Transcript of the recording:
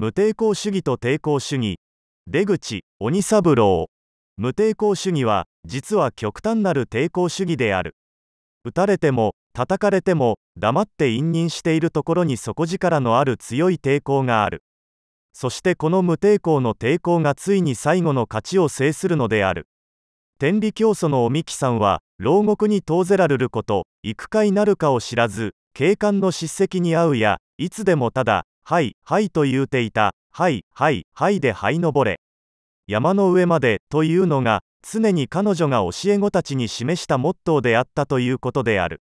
無抵抗主義と抵抗主義出口鬼三郎無抵抗主義は実は極端なる抵抗主義である撃たれても叩かれても黙って隠忍しているところに底力のある強い抵抗があるそしてこの無抵抗の抵抗がついに最後の勝ちを制するのである天理教祖のおみきさんは牢獄に遠ぜられること行くかいなるかを知らず警官の叱責に遭うやいつでもただはい、はいと言うていた、はい、はい、はいではい登れ。山の上までというのが、常に彼女が教え子たちに示したモットーであったということである。